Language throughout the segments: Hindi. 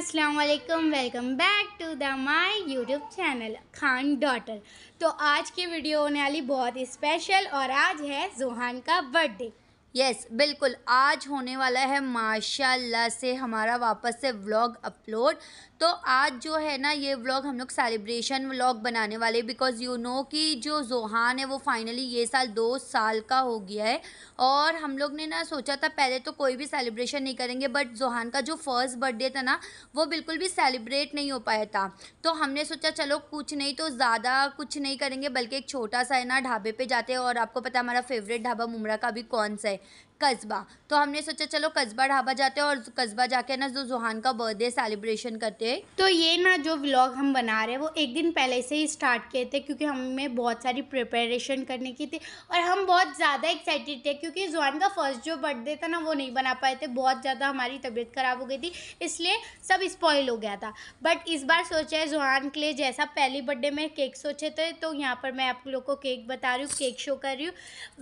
अस्सलाम वालेकुम welcome back to the my YouTube channel Khan daughter तो आज की वीडियो होने वाली बहुत स्पेशल और आज है जोहान का बर्थडे यस yes, बिल्कुल आज होने वाला है माशाल्लाह से हमारा वापस से व्लॉग अपलोड तो आज जो है ना ये व्लॉग हम लोग सेलिब्रेशन व्लॉग बनाने वाले बिकॉज़ यू नो कि जो जोहान है वो फाइनली ये साल दो साल का हो गया है और हम लोग ने ना सोचा था पहले तो कोई भी सेलिब्रेशन नहीं करेंगे बट जोहान का जो फर्स्ट बर्थडे था ना वो बिल्कुल भी सेलिब्रेट नहीं हो पाया था तो हमने सोचा चलो कुछ नहीं तो ज़्यादा कुछ नहीं करेंगे बल्कि एक छोटा सा है ना ढाबे पर जाते और आपको पता हमारा फेवरेट ढाबा मुमरा का भी कौन सा है कस्बा तो हमने सोचा चलो कस्बा ढाबा जाते हैं और कस्बा जाके ना जो जुहान का बर्थडे सेलिब्रेशन करते हैं तो ये ना जो व्लॉग हम बना रहे हैं वो एक दिन पहले से ही स्टार्ट किए थे क्योंकि हमें बहुत सारी प्रिपरेशन करने की थी और हम बहुत ज़्यादा एक्साइटेड थे क्योंकि जुहान का फर्स्ट जो बर्थडे था ना वो नहीं बना पाए थे बहुत ज़्यादा हमारी तबीयत ख़राब हो गई थी इसलिए सब स्पॉयल हो गया था बट इस बार सोचा है जुहान के लिए जैसा पहली बर्थडे में केक सोचे थे तो यहाँ पर मैं आप लोग को केक बता रही हूँ केक शो कर रही हूँ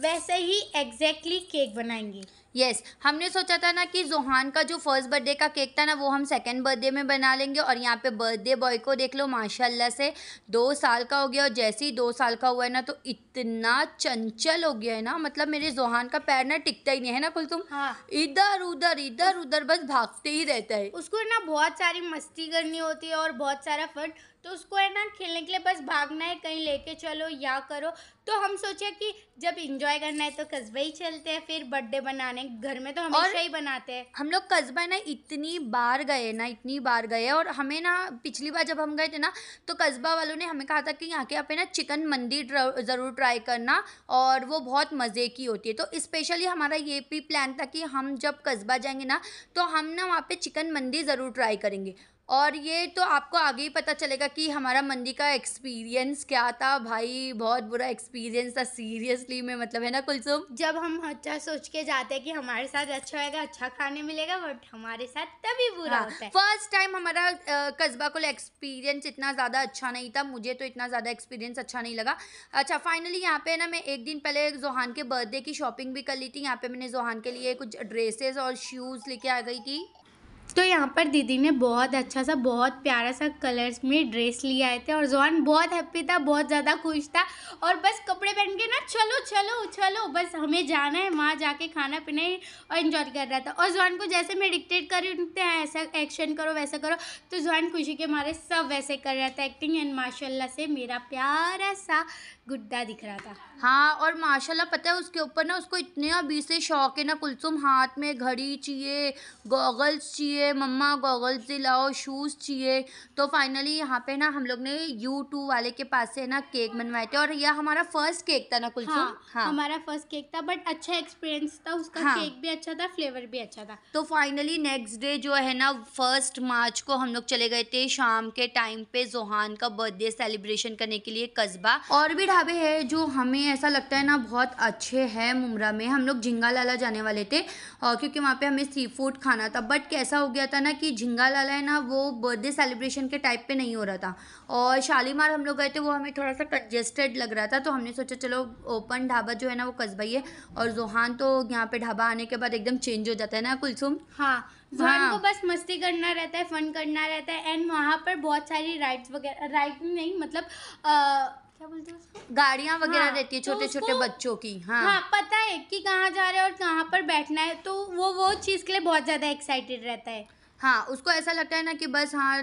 वैसे ही एग्जैक्टली केक बनाएंगे Hangi? यस हमने सोचा था ना कि जोहान का जो फर्स्ट बर्थडे का केक था ना वो हम सेकेंड बर्थडे में बना लेंगे और यहाँ पे बर्थडे बॉय को देख लो माशाल्लाह से दो साल का हो गया और जैसे ही दो साल का हुआ है ना तो इतना चंचल हो गया है ना मतलब मेरे जोहान का पैर ना टिकता ही नहीं है ना तुम हाँ। इधर उधर इधर उधर बस भागते ही रहता है उसको ना बहुत सारी मस्ती करनी होती है और बहुत सारा फन तो उसको है ना खेलने के लिए बस भागना है कहीं लेके चलो या करो तो हम सोचे कि जब इंजॉय करना है तो कस्बे ही चलते हैं फिर बर्थडे बनाने घर में तो हमेशा ही बनाते हैं हम लोग कस्बा ना इतनी बार गए ना इतनी बार गए और हमें ना पिछली बार जब हम गए थे ना तो कस्बा वालों ने हमें कहा था कि यहाँ के यहाँ पे ना चिकन मंदी ज़रूर ट्राई करना और वो बहुत मज़े की होती है तो स्पेशली हमारा ये भी प्लान था कि हम जब कस्बा जाएंगे ना तो हम ना वहाँ पे चिकन मंदी ज़रूर ट्राई करेंगे और ये तो आपको आगे ही पता चलेगा कि हमारा मंदी का एक्सपीरियंस क्या था भाई बहुत बुरा एक्सपीरियंस था सीरियसली में मतलब है ना कुलसुम जब हम अच्छा सोच के जाते हैं कि हमारे साथ अच्छा होगा अच्छा खाने मिलेगा बट हमारे साथ तभी बुरा हाँ, होता है फर्स्ट टाइम हमारा कस्बा को एक्सपीरियंस इतना ज़्यादा अच्छा नहीं था मुझे तो इतना ज़्यादा एक्सपीरियंस अच्छा नहीं लगा अच्छा फाइनली यहाँ पे ना मैं एक दिन पहले जोहान के बर्थडे की शॉपिंग भी कर ली थी यहाँ पे मैंने जोहान के लिए कुछ ड्रेसेस और शूज़ लेके आ गई थी तो यहाँ पर दीदी ने बहुत अच्छा सा बहुत प्यारा सा कलर्स में ड्रेस लिए आए थे और जोहान बहुत हैप्पी था बहुत ज़्यादा खुश था और बस कपड़े पहन के ना चलो चलो चलो बस हमें जाना है वहाँ जाके खाना पीना ही और इन्जॉय कर रहा था और जोहान को जैसे मैं डिक्टेट कर रही उठते हैं ऐसा एक्शन करो वैसा करो तो जोहान खुशी के मारे सब वैसे कर रहा था एक्टिंग एंड माशाला से मेरा प्यारा सा गुड्डा दिख रहा था हाँ और माशाला पता है उसके ऊपर ना उसको इतने अभी से शौक है ना कुलसुम हाथ में घड़ी चाहिए गॉगल्स चाहिए चाहिए मम्मा गॉगल्स दिलाओ शूज़ चाहिए तो फाइनली यहाँ पे ना हम लोग ने यू टू वाले के पास से ना केक बनवाए थे और यह हमारा फर्स्ट केक था ना कुलसुम हाँ, हाँ हमारा फर्स्ट केक था बट अच्छा एक्सपीरियंस था उसका हाँ, केक भी अच्छा था फ्लेवर भी अच्छा था तो फाइनली नेक्स्ट डे जो है ना फर्स्ट मार्च को हम लोग चले गए थे शाम के टाइम पे जोहान का बर्थडे सेलिब्रेशन करने के लिए कस्बा और भी ढाबे है जो हमें ऐसा लगता है ना बहुत अच्छे है मुमरा में हम लोग झिंगा लाला जाने वाले थे और क्योंकि वहाँ पे हमें सी फूड खाना था बट कैसा गया था ना कि झिंगा लाला है ना वो बर्थडे सेलिब्रेशन के टाइप पे नहीं हो रहा था और शालीमार हम लोग गए थे वो हमें थोड़ा सा कंजेस्टेड लग रहा था तो हमने सोचा चलो ओपन ढाबा जो है ना वो कस्बाई है और जोहान तो यहाँ पे ढाबा आने के बाद एकदम चेंज हो जाता है ना कुलसुम हाँ जोहान हाँ। को बस मस्ती करना रहता है फन करना रहता है एंड वहाँ पर बहुत सारी राइड्स वगैरह राइड नहीं मतलब आ, क्या बोलते हैं उसको गाड़ियाँ वगैरह हाँ, रहती है छोटे तो छोटे बच्चों की हाँ हाँ पता है कि कहाँ जा रहे हैं और कहाँ पर बैठना है तो वो वो चीज़ के लिए बहुत ज़्यादा एक्साइटेड रहता है हाँ उसको ऐसा लगता है ना कि बस हाँ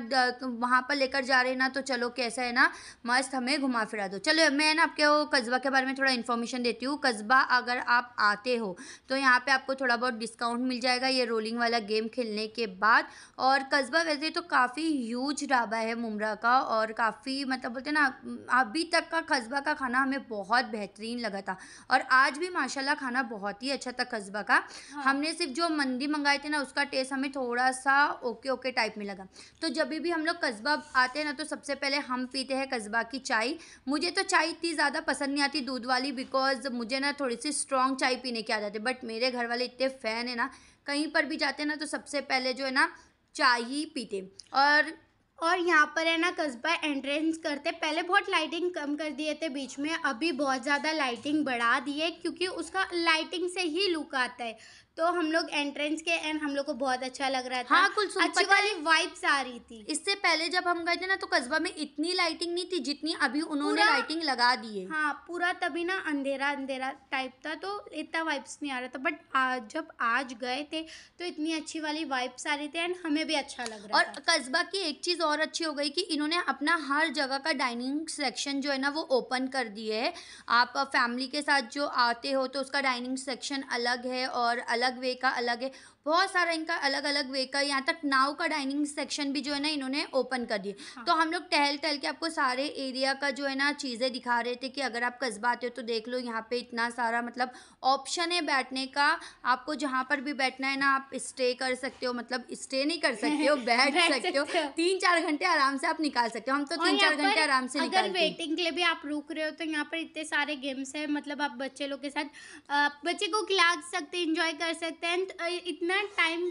वहाँ पर लेकर जा रहे हैं ना तो चलो कैसा है ना मस्त हमें घुमा फिरा दो चलो मैं ना आपके वो कस्बा के बारे में थोड़ा इन्फॉर्मेशन देती हूँ कस्बा अगर आप आते हो तो यहाँ पे आपको थोड़ा बहुत डिस्काउंट मिल जाएगा ये रोलिंग वाला गेम खेलने के बाद और कस्बा वैसे तो काफ़ी ह्यूज ढाबा है मुमरा का और काफ़ी मतलब बोलते हैं ना अभी तक का कस्बा का खाना हमें बहुत बेहतरीन लगा था और आज भी माशाला खाना बहुत ही अच्छा था कस्बा का हाँ। हमने सिर्फ जो मंदी मंगाए थे ना उसका टेस्ट हमें थोड़ा सा कस्बा ओके ओके टाइप में लगा तो जब भी हम लोग कस्बा आते हैं ना तो सबसे पहले हम पीते हैं कस्बा की चाय मुझे तो चाय इतनी ज़्यादा पसंद नहीं आती दूध वाली बिकॉज मुझे ना थोड़ी सी स्ट्रॉन्ग चाय पीने की आदत है बट मेरे घर वाले इतने फ़ैन है ना कहीं पर भी जाते हैं ना तो सबसे पहले जो है ना चाय ही पीते और और यहाँ पर है ना कस्बा एंट्रेंस करते पहले बहुत लाइटिंग कम कर दिए थे बीच में अभी बहुत ज़्यादा लाइटिंग बढ़ा दी है क्योंकि उसका लाइटिंग से ही लुक आता है तो हम लोग एंट्रेंस के एंड हम लोग को बहुत अच्छा लग रहा था हाँ कुल अच्छी वाली वाइब्स आ रही थी इससे पहले जब हम गए थे ना तो कस्बा में इतनी लाइटिंग नहीं थी जितनी अभी उन्होंने लाइटिंग लगा दी है हाँ पूरा तभी ना अंधेरा अंधेरा टाइप था तो इतना वाइब्स नहीं आ रहा था बट आज जब आज गए थे तो इतनी अच्छी वाली वाइब्स आ रही थी एंड हमें भी अच्छा लग रहा और कस्बा की एक चीज़ और अच्छी हो गई कि इन्होंने अपना हर जगह का डाइनिंग सेक्शन जो है ना वो ओपन कर दिए है आप फैमिली के साथ जो आते हो तो उसका डाइनिंग सेक्शन अलग है और अलग अलग वे का अलग है बहुत सारा इनका अलग अलग वे का यहाँ तक नाव का डाइनिंग सेक्शन भी जो है ना इन्होंने ओपन कर दिया हाँ। तो हम लोग टहल टहल के आपको सारे एरिया का जो है ना चीज़ें दिखा रहे थे कि अगर आप कस्बा आते हो तो देख लो यहाँ पे इतना सारा मतलब ऑप्शन है बैठने का आपको जहाँ पर भी बैठना है ना आप स्टे कर सकते हो मतलब स्टे नहीं कर सकते हो बैठ, बैठ सकते हो तीन चार घंटे आराम से आप निकाल सकते हो हम तो तीन चार घंटे आराम से अगर वेटिंग के लिए भी आप रुक रहे हो तो यहाँ पर इतने सारे गेम्स है मतलब आप बच्चे लोग के साथ बच्चे को खिला सकते इंजॉय कर सकते हैं इतना इतना टाइम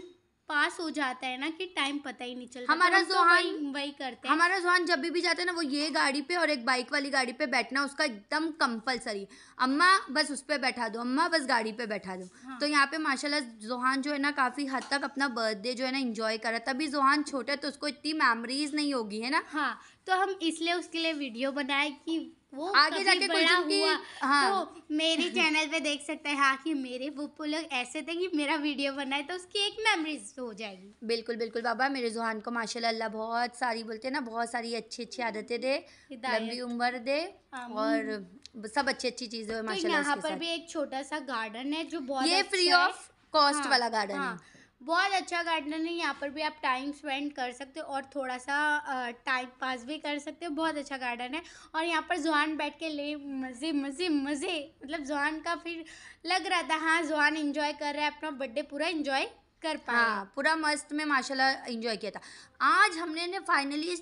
पास हो जाता है ना कि टाइम पता ही नहीं चलता हमारा तो जोहान वही, वही करते हैं हमारा जोहान जब भी भी जाते हैं ना वो ये गाड़ी पे और एक बाइक वाली गाड़ी पे बैठना उसका एकदम कंपलसरी अम्मा बस उस पर बैठा दो अम्मा बस गाड़ी पे बैठा दो हाँ। तो यहाँ पे माशाल्लाह जोहान जो है ना काफ़ी हद तक अपना बर्थडे जो है ना इंजॉय करा तभी जोहान छोटा तो उसको इतनी मेमोरीज नहीं होगी है ना हाँ तो हम इसलिए उसके लिए वीडियो बनाए कि वो आगे जाके बड़ा हुआ हाँ। तो मेरे चैनल पे देख सकते हैं हाँ कि मेरे पप्पू लोग ऐसे थे कि मेरा वीडियो बनाए तो उसकी एक मेमोरीज हो जाएगी बिल्कुल बिल्कुल बाबा मेरे जुहान को माशाल्लाह अल्लाह बहुत सारी बोलते हैं ना बहुत सारी अच्छी अच्छी हम्म। आदतें दे लंबी उम्र दे हाँ। और सब अच्छी अच्छी चीजें तो माशाल्लाह यहाँ पर भी एक छोटा सा गार्डन है जो बहुत ये फ्री ऑफ कॉस्ट वाला गार्डन हाँ। है बहुत अच्छा गार्डन है यहाँ पर भी आप टाइम स्पेंड कर सकते हो और थोड़ा सा टाइम पास भी कर सकते हो बहुत अच्छा गार्डन है और यहाँ पर जवान बैठ के ले मज़े मज़े मज़े मतलब जवान का फिर लग रहा था हाँ जवान इंजॉय कर रहा है अपना बर्थडे पूरा इन्जॉय कर पाए हाँ पूरा मस्त में माशाल्लाह एंजॉय किया था आज हमने ने फाइनली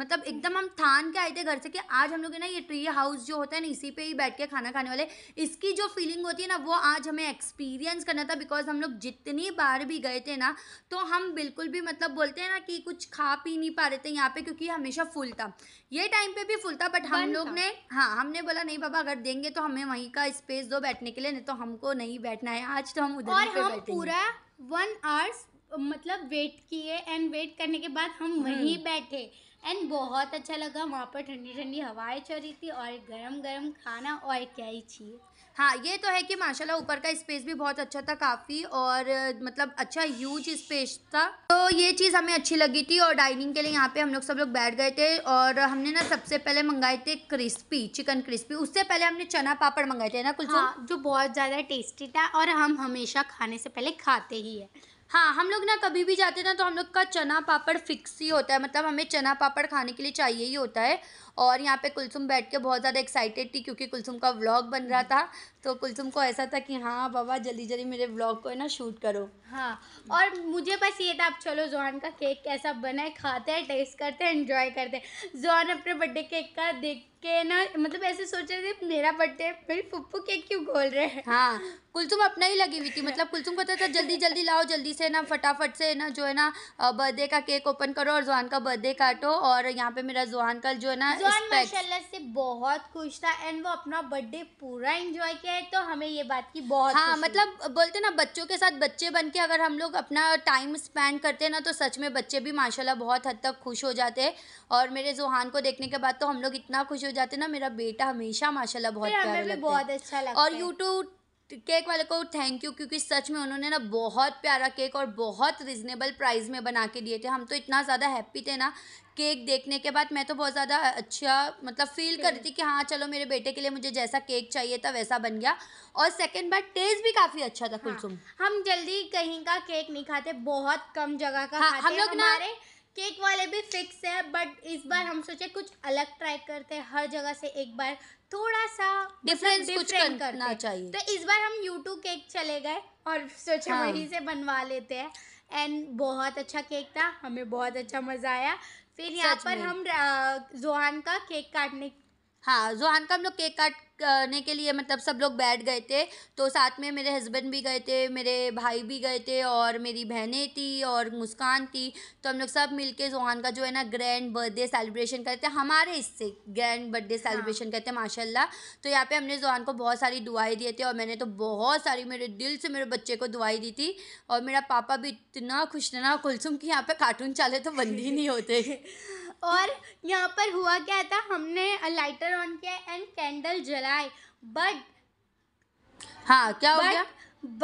मतलब एकदम हम थान के आए थे घर से कि आज हम लोग ना ये ट्री हाउस जो होता है ना इसी पे ही बैठ के खाना खाने वाले इसकी जो फीलिंग होती है ना वो आज हमें एक्सपीरियंस करना था बिकॉज हम लोग जितनी बार भी गए थे ना तो हम बिल्कुल भी मतलब बोलते हैं ना कि कुछ खा पी नहीं पा रहे थे यहाँ पे क्योंकि हमेशा फुल था ये टाइम पे भी फुल था बट हम लोग ने हाँ हमने बोला नहीं बाबा अगर देंगे तो हमें वहीं का स्पेस दो बैठने के लिए नहीं तो हमको नहीं बैठना है आज तो हम उधर पूरा वन आवर्स मतलब वेट किए एंड वेट करने के बाद हम हम्म। वहीं बैठे एंड बहुत अच्छा लगा वहाँ पर ठंडी ठंडी हवाएं चल रही थी और गरम गरम खाना और क्या ही चाहिए हाँ ये तो है कि माशाल्लाह ऊपर का स्पेस भी बहुत अच्छा था काफ़ी और मतलब अच्छा यूज स्पेस था तो ये चीज़ हमें अच्छी लगी थी और डाइनिंग के लिए यहाँ पे हम लोग सब लोग बैठ गए थे और हमने ना सबसे पहले मंगाए थे क्रिस्पी चिकन क्रिस्पी उससे पहले हमने चना पापड़ मंगाए थे ना कुछ हाँ, जो बहुत ज़्यादा टेस्टी था और हम हमेशा खाने से पहले खाते ही है हाँ हम लोग ना कभी भी जाते ना तो हम लोग का चना पापड़ फिक्स ही होता है मतलब हमें चना पापड़ खाने के लिए चाहिए ही होता है और यहाँ पे कुलसुम बैठ के बहुत ज़्यादा एक्साइटेड थी क्योंकि कुलसुम का व्लॉग बन रहा था तो कुलसुम को ऐसा था कि हाँ बाबा जल्दी जल्दी मेरे व्लॉग को है ना शूट करो हाँ और मुझे बस ये था आप चलो जोहान का केक कैसा बना है खाते हैं टेस्ट करते हैं इन्जॉय करते हैं जोहान अपने बर्थडे केक का देख के ना मतलब ऐसे सोच रहे थे मेरा बर्थडे मेरी पप्पू केक क्यों खोल रहे हैं हाँ कुलसुम अपना ही लगी हुई थी मतलब कुलसुम को था तो जल्दी जल्दी लाओ जल्दी से ना फटाफट से ना जो है ना बर्थडे का केक ओपन करो और जोहान का बर्थडे काटो और यहाँ पे मेरा जोहान का जो है ना शिवान माशाल्लाह से बहुत खुश था एंड वो अपना बर्थडे पूरा एंजॉय किया है तो हमें ये बात की बहुत हाँ मतलब बोलते ना बच्चों के साथ बच्चे बन के अगर हम लोग अपना टाइम स्पेंड करते हैं ना तो सच में बच्चे भी माशाल्लाह बहुत हद तक खुश हो जाते हैं और मेरे जुहान को देखने के बाद तो हम लोग इतना खुश हो जाते हैं ना मेरा बेटा हमेशा माशाला बहुत बहुत अच्छा लगता और यूट्यूब तो केक वाले को थैंक यू क्योंकि सच में उन्होंने ना बहुत प्यारा केक और बहुत रिजनेबल प्राइस में बना के दिए थे हम तो इतना ज़्यादा हैप्पी थे ना केक देखने के बाद मैं तो बहुत ज़्यादा अच्छा मतलब फील कर रही थी कि हाँ चलो मेरे बेटे के लिए मुझे जैसा केक चाहिए था वैसा बन गया और सेकेंड बार टेस्ट भी काफ़ी अच्छा था हाँ, कुलसुम हाँ, हम जल्दी कहीं का केक नहीं खाते बहुत कम जगह का हाँ, खाते हम लोग ना केक वाले भी फिक्स है बट इस बार हम सोचे कुछ अलग ट्राई करते हैं हर जगह से एक बार थोड़ा सा डिफरेंस मतलब कुछ करना चाहिए तो इस बार हम यूट्यूब केक चले गए और सोचे हाँ। वहीं से बनवा लेते हैं एंड बहुत अच्छा केक था हमें बहुत अच्छा मज़ा आया फिर यहाँ पर हम जोहान का केक काटने हाँ जोहान का हम लोग केक काट करने के लिए मतलब सब लोग बैठ गए थे तो साथ में मेरे हस्बैंड भी गए थे मेरे भाई भी गए थे और मेरी बहनें थी और मुस्कान थी तो हम लोग सब मिलके जोहान का जो है ना ग्रैंड बर्थडे सेलिब्रेशन करते हैं हमारे इससे ग्रैंड बर्थडे सेलिब्रेशन हाँ। करते हैं माशाल्लाह तो यहाँ पे हमने जोहान को बहुत सारी दुआएं दिए थे और मैंने तो बहुत सारी मेरे दिल से मेरे बच्चे को दुआई दी थी और मेरा पापा भी इतना खुश ना कुलसुम कि यहाँ पर कार्टून चाले तो बंद ही नहीं होते और यहाँ पर हुआ क्या था हमने लाइटर ऑन किया एंड कैंडल जलाए बट हाँ क्या हो गया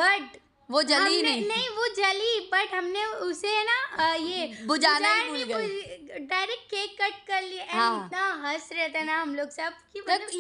बट वो जली नहीं नहीं वो जली बट हमने उसे ना ये बुझाना ही भूल गए डायरेक्ट केक कट कर लिए हाँ. इतना हंस रहे थे ना हम लोग सब कि तो मतलब तो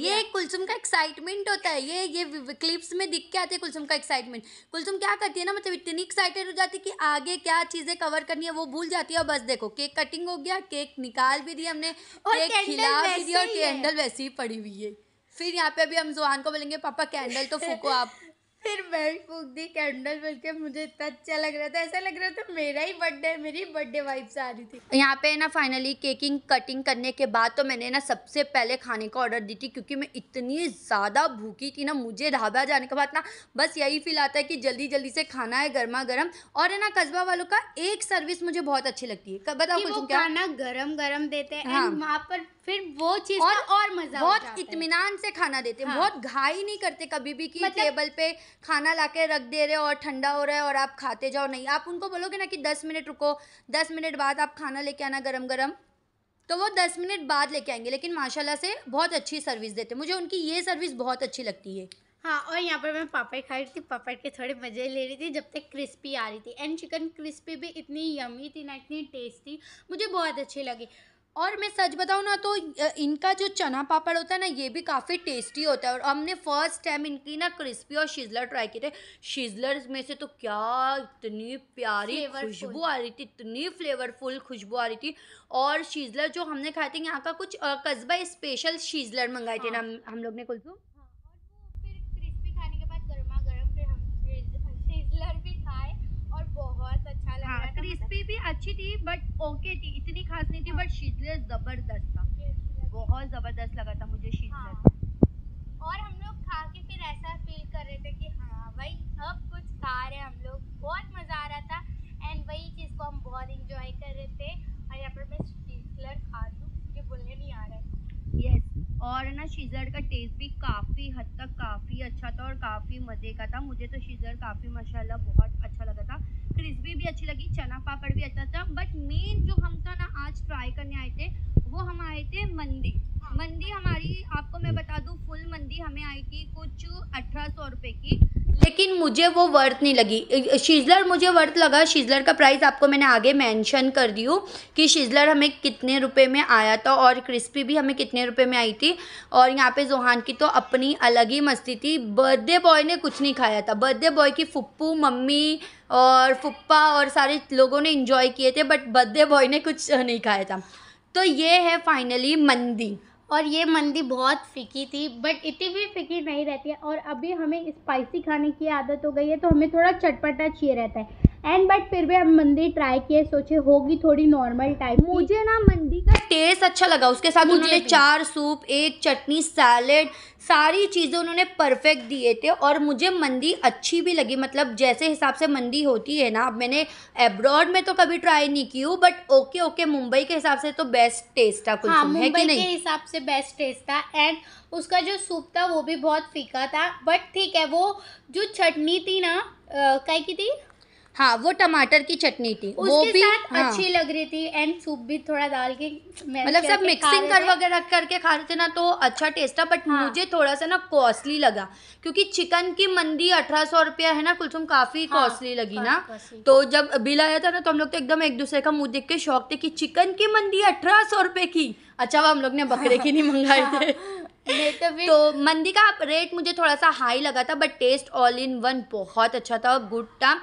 ये ये कुलसुम का एक्साइटमेंट होता है ये ये क्लिप्स में दिख के आते हैं कुलसुम का एक्साइटमेंट कुलसुम क्या करती है ना मतलब इतनी एक्साइटेड हो जाती है कि आगे क्या चीज़ें कवर करनी है वो भूल जाती है और बस देखो केक कटिंग हो गया केक निकाल भी दिया हमने केक खिला भी दिया और कैंडल वैसे ही पड़ी हुई है फिर यहाँ पे अभी हम जुआन को बोलेंगे पापा कैंडल तो फूको आप फिर मैं भी फूक दी कैंडल के मुझे इतना अच्छा लग रहा था ऐसा लग रहा था मेरा ही बर्थडे मेरी बर्थडे वाइब्स आ रही थी यहाँ पे ना फाइनली केकिंग कटिंग करने के बाद तो मैंने ना सबसे पहले खाने का ऑर्डर दी थी क्योंकि मैं इतनी ज़्यादा भूखी थी ना मुझे ढाबा जाने के बाद ना बस यही फील आता है कि जल्दी जल्दी से खाना है गर्मा गर्म और है ना कस्बा वालों का एक सर्विस मुझे बहुत अच्छी लगती है बताओ कुछ खाना गर्म गर्म देते हैं हाँ। वहाँ पर फिर वो चीज और और मजा बहुत इतमान से खाना देते हैं हाँ। बहुत घाई नहीं करते कभी भी कि मतलब टेबल पे खाना ला के रख दे रहे हो और ठंडा हो रहा है और आप खाते जाओ नहीं आप उनको बोलोगे ना कि दस मिनट रुको दस मिनट बाद आप खाना लेके आना गरम गरम तो वो दस मिनट बाद लेके आएंगे लेकिन माशाल्लाह से बहुत अच्छी सर्विस देते मुझे उनकी ये सर्विस बहुत अच्छी लगती है हाँ और यहाँ पर मैं पापड़ खा रही थी पापड़ के थोड़े मज़े ले रही थी जब तक क्रिस्पी आ रही थी एंड चिकन क्रिस्पी भी इतनी यमी थी ना इतनी टेस्टी मुझे बहुत अच्छी लगी और मैं सच बताऊँ ना तो इनका जो चना पापड़ होता है ना ये भी काफ़ी टेस्टी होता है और हमने फर्स्ट टाइम इनकी ना क्रिस्पी और शिजलर ट्राई किए थे शिजलर में से तो क्या इतनी प्यारी खुशबू आ रही थी इतनी फ्लेवरफुल खुशबू आ रही थी और शीजलर जो हमने खाए थे यहाँ का कुछ कस्बा स्पेशल शीजलर मंगाए थे हाँ। ना हम लोग ने कुलसुम था क्रिस्पी भी अच्छी थी बट ओके थी इतनी खास नहीं थी बट हाँ। शीतलेस जबरदस्त था बहुत जबरदस्त लगा था मुझे शीतलेस हाँ। और हम लोग खा के फिर ऐसा फील कर रहे थे कि हाँ भाई अब कुछ खा रहे हम लोग बहुत मज़ा आ रहा था एंड वही चीज़ को हम बहुत इंजॉय कर रहे थे और यहाँ पर मैं शीजलर खा लूँ मुझे बोलने नहीं आ रहा है यस yes. और ना शीजर का टेस्ट भी काफ़ी हद तक काफ़ी अच्छा था और काफ़ी मज़े का था मुझे तो शीजर काफ़ी माशाल्लाह बहुत अच्छा लगा था क्रिस्पी भी अच्छी लगी चना पापड़ भी अच्छा था बट मेन जो हम था ना आज ट्राई करने आए थे वो हम आए थे मंदी मंदी हमारी आपको मैं बता दूँ फुल मंदी हमें आई थी कुछ अठारह सौ रुपए की लेकिन मुझे वो वर्थ नहीं लगी शीजलर मुझे वर्थ लगा शीजलर का प्राइस आपको मैंने आगे मेंशन कर दी हूँ कि शीजलर हमें कितने रुपए में आया था और क्रिस्पी भी हमें कितने रुपए में आई थी और यहाँ पे जोहान की तो अपनी अलग ही मस्ती थी बर्थडे बॉय ने कुछ नहीं खाया था बर्थडे बॉय की फुप्पू मम्मी और फुप्पा और सारे लोगों ने इन्जॉय किए थे बट बर्थडे बॉय ने कुछ नहीं खाया था तो ये है फाइनली मंदी और ये मंदी बहुत फिकी थी बट इतनी भी फिकी नहीं रहती है और अभी हमें स्पाइसी खाने की आदत हो गई है तो हमें थोड़ा चटपटा चाहिए रहता है एंड बट फिर भी हम मंदी ट्राई किए सोचे होगी थोड़ी नॉर्मल टाइप मुझे ना मंदी का टेस्ट अच्छा लगा उसके साथ उन्होंने चार सूप एक चटनी सैलेड सारी चीज़ें उन्होंने परफेक्ट दिए थे और मुझे मंदी अच्छी भी लगी मतलब जैसे हिसाब से मंदी होती है ना अब मैंने एब्रॉड में तो कभी ट्राई नहीं की हूँ बट ओके ओके मुंबई के हिसाब से तो बेस्ट टेस्ट था कुछ हाँ, है कि नहीं के हिसाब से बेस्ट टेस्ट था एंड उसका जो सूप था वो भी बहुत फीका था बट ठीक है वो जो चटनी थी ना कह की थी हाँ वो टमाटर की चटनी थी वो भी साथ हाँ। अच्छी लग रही थी एंड सूप भी थोड़ा डाल के मतलब सब मिक्सिंग कर वगैरह करके खा रहे थे ना तो अच्छा टेस्ट था बट हाँ। मुझे थोड़ा सा ना कॉस्टली लगा क्योंकि चिकन की मंदी अठारह सौ रुपया है ना कुलसुम काफी हाँ, कॉस्टली लगी ना तो जब बिल आया था ना तो हम लोग तो एकदम एक दूसरे का मुंह देख के शौक थे कि चिकन की मंदी अठारह सौ रुपये की अच्छा वो हम लोग ने बकरे की नहीं मंगाए थे हाँ। तो मंदी का रेट मुझे थोड़ा सा हाई लगा था but taste all in one बहुत अच्छा था गुड था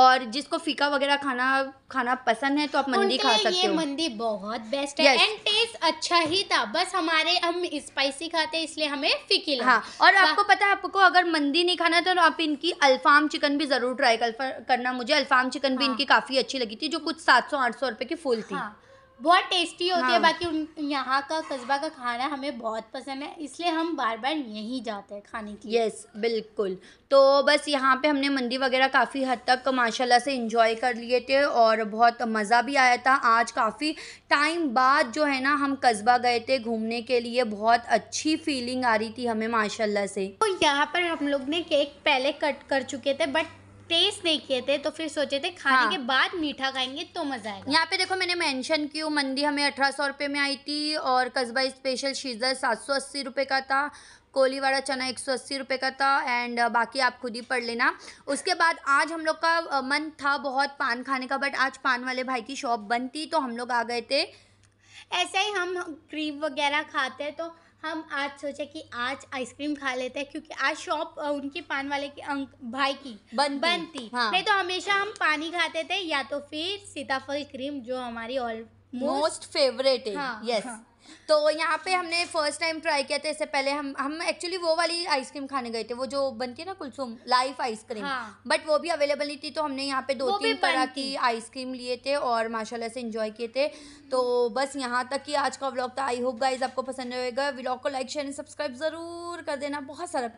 और जिसको फीका वगैरह खाना खाना पसंद है तो आप मंदी खा सकते ये हो मंदी बहुत बेस्ट है एंड टेस्ट अच्छा ही था बस हमारे हम स्पाइसी खाते हैं इसलिए हमें फीकी लगा हाँ और आपको पता है आपको अगर मंदी नहीं खाना था तो आप इनकी अल्फाम चिकन भी ज़रूर ट्राई करना मुझे अल्फाम चिकन भी हाँ। इनकी काफ़ी अच्छी लगी थी जो कुछ सात सौ आठ सौ रुपए की फुल थी हाँ, बहुत टेस्टी होती हाँ। है बाकी यहाँ का कस्बा का खाना हमें बहुत पसंद है इसलिए हम बार बार यहीं जाते हैं खाने के लिए यस बिल्कुल तो बस यहाँ पे हमने मंदी वगैरह काफ़ी हद तक माशाल्लाह से इंजॉय कर लिए थे और बहुत मज़ा भी आया था आज काफ़ी टाइम बाद जो है ना हम कस्बा गए थे घूमने के लिए बहुत अच्छी फीलिंग आ रही थी हमें माशाला से तो यहाँ पर हम लोग ने केक पहले कट कर चुके थे बट टेस्ट नहीं किए थे तो फिर सोचे थे खाने हाँ। के बाद मीठा खाएंगे तो मजा आएगा यहाँ पे देखो मैंने मेंशन क्यों मंदी हमें अठारह सौ रुपये में आई थी और कस्बा स्पेशल शीजर सात सौ अस्सी रुपये का था कोलीवाड़ा चना एक सौ अस्सी रुपये का था एंड बाकी आप खुद ही पढ़ लेना उसके बाद आज हम लोग का मन था बहुत पान खाने का बट आज पान वाले भाई की शॉप बंद थी तो हम लोग आ गए थे ऐसे ही हम क्रीम वगैरह खाते तो हम आज सोचे कि आज आइसक्रीम खा लेते हैं क्योंकि आज शॉप उनके पान वाले के अंक भाई की बन बंद थी हाँ। नहीं तो हमेशा हम पानी खाते थे या तो फिर सीताफल क्रीम जो हमारी ऑल मोस्ट फेवरेट है यस हाँ, yes. हाँ. तो यहाँ पे हमने फर्स्ट टाइम ट्राई किया था इससे पहले हम हम एक्चुअली वो वाली आइसक्रीम खाने गए थे वो जो बनती है ना कुलसुम लाइफ आइसक्रीम हाँ। बट वो भी अवेलेबल नहीं थी तो हमने यहाँ पे दो तीन तरह की आइसक्रीम लिए थे और माशाल्लाह से इंजॉय किए थे तो बस यहाँ तक कि आज का व्लॉग था आई होप गाइज आपको पसंद आएगा व्लॉग को लाइक शेयर एंड सब्सक्राइब ज़रूर कर देना बहुत सारा